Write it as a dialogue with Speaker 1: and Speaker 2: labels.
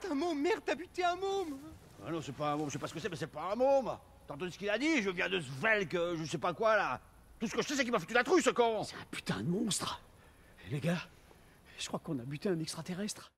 Speaker 1: C'est un môme,
Speaker 2: merde, t'as buté un môme Ah non, c'est pas un môme, je sais pas ce que c'est, mais c'est pas un môme T'as entendu ce qu'il a dit Je viens de ce que je sais pas quoi, là Tout ce que je sais, c'est qu'il m'a foutu la trouille ce con C'est un putain de monstre
Speaker 3: Les gars, je crois qu'on a buté un extraterrestre